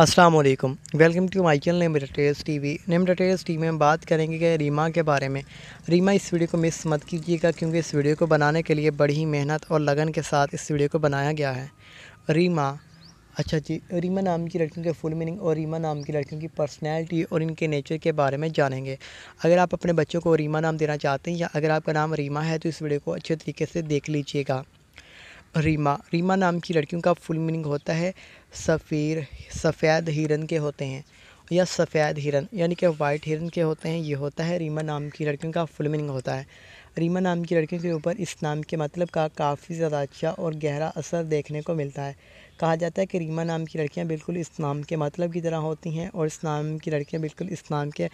अस्सलाम वालेकुम welcome to my channel name details T V name details T V में बात करेंगे कि रीमा के बारे में रीमा इस वीडियो को मिस मत कीजिएगा क्योंकि इस वीडियो को बनाने के लिए बड़ी ही मेहनत और लगन के साथ इस वीडियो को बनाया गया है रीमा अच्छा जी रीमा नाम की लड़कियों के फुल मीनिंग और रीमा नाम की लड़कियों की पर्सनैलिटी और इनके नेचर के बारे में जानेंगे अगर आप अपने बच्चों को रीमा नाम देना चाहते हैं या अगर आपका नाम रीमा है तो इस वीडियो को अच्छे तरीके से देख लीजिएगा रीमा रीमा नाम की लड़कियों का फुल मीनिंग होता है सफ़ीर सफ़ेद हिरन के होते हैं या सफ़ेद हिरन यानी कि वाइट हिरन के होते हैं ये होता है रीमा नाम की लड़कियों का फुल मीनिंग होता है रीमा नाम की लड़कियों के ऊपर इस नाम के मतलब का काफ़ी ज़्यादा अच्छा और गहरा असर देखने को मिलता है कहा जाता है कि रीमा नाम की लड़कियां बिल्कुल इस नाम के मतलब की तरह होती हैं और इस नाम की लड़कियां बिल्कुल इस नाम के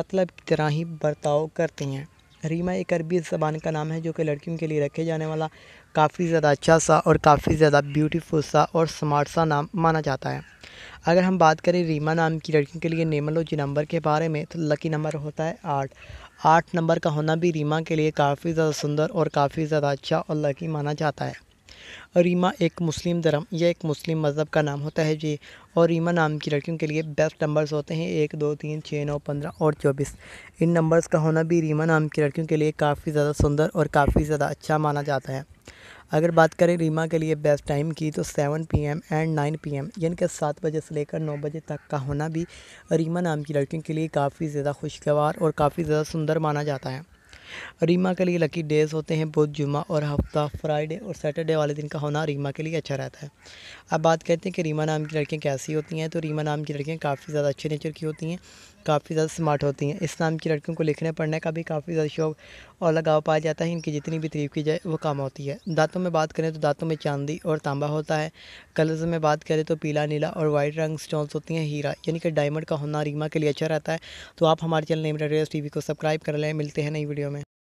मतलब की तरह ही बर्ताव करती हैं रीमा एक अरबी ज़बान का नाम है जो कि लड़कियों के लिए रखे जाने वाला काफ़ी ज़्यादा अच्छा सा और काफ़ी ज़्यादा ब्यूटीफुल सा और स्मार्ट सा नाम माना जाता है अगर हम बात करें रीमा नाम की लड़कियों के लिए नेमोलॉजी नंबर के बारे में तो लकी नंबर होता है आठ आठ नंबर का होना भी रीमा के लिए काफ़ी ज़्यादा सुंदर और काफ़ी ज़्यादा अच्छा और लकी माना जाता है रीमा एक मुस्लिम धर्म यह एक मुस्लिम मज़हब का नाम होता है जी और रीमा नाम की लड़कियों के लिए बेस्ट नंबर्स होते हैं एक दो तीन छः नौ पंद्रह और चौबीस इन नंबर्स का होना भी रीमा नाम की लड़कियों के लिए काफ़ी ज़्यादा सुंदर और काफ़ी ज़्यादा अच्छा माना जाता है अगर बात करें रीमा के लिए बेस्ट टाइम की तो seven PM and nine PM यानी कि सात बजे से लेकर नौ बजे तक का होना भी रीमा नाम की लड़कियों के लिए काफ़ी ज़्यादा खुशगवार और काफ़ी ज़्यादा सुंदर माना जाता है रीमा के लिए लकी डेज़ होते हैं बुध जुमा और हफ्ता फ्राइडे और सैटरडे वाले दिन का होना रीमा के लिए अच्छा रहता है अब बात करते हैं कि रीमा नाम की लड़कियाँ कैसी होती हैं तो रीमा नाम की लड़कियाँ काफ़ी ज़्यादा अच्छे नेचर की होती हैं काफ़ी ज़्यादा स्मार्ट होती हैं इस नाम की लड़कियों को लिखने पढ़ने का भी काफ़ी ज़्यादा शौक और लगाव पाया जाता है इनकी जितनी भी तरीफ़ की जाए वो कम होती है दांतों में बात करें तो दांतों में चांदी और तांबा होता है कलर्स में बात करें तो पीला नीला और वाइट रंग स्टोन्स होती हैं हीरा यानी कि डायमंड का होना रीमा के लिए अच्छा रहता है तो आप हमारे चैनल नेम रेस टी को सब्सक्राइब कर लें मिलते हैं नई वीडियो में